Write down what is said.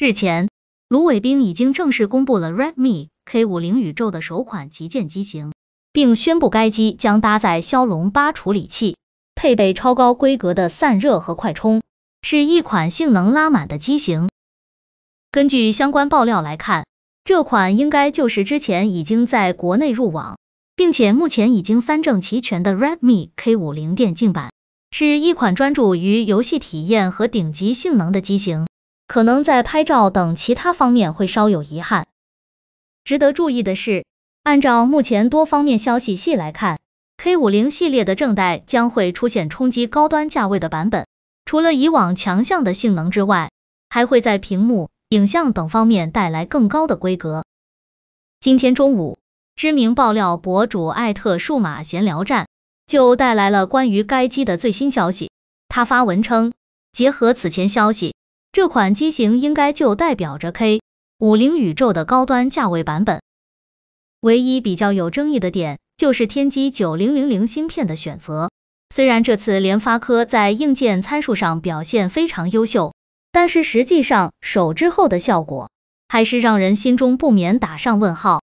日前，卢伟冰已经正式公布了 Redmi K50 宇宙的首款旗舰机型，并宣布该机将搭载骁龙八处理器，配备超高规格的散热和快充，是一款性能拉满的机型。根据相关爆料来看，这款应该就是之前已经在国内入网，并且目前已经三证齐全的 Redmi K50 电竞版，是一款专注于游戏体验和顶级性能的机型。可能在拍照等其他方面会稍有遗憾。值得注意的是，按照目前多方面消息系来看，K50 系列的正代将会出现冲击高端价位的版本，除了以往强项的性能之外，还会在屏幕、影像等方面带来更高的规格。今天中午，知名爆料博主艾特数码闲聊站就带来了关于该机的最新消息。他发文称，结合此前消息。这款机型应该就代表着 K 五零宇宙的高端价位版本。唯一比较有争议的点，就是天玑九零零零芯片的选择。虽然这次联发科在硬件参数上表现非常优秀，但是实际上手之后的效果，还是让人心中不免打上问号。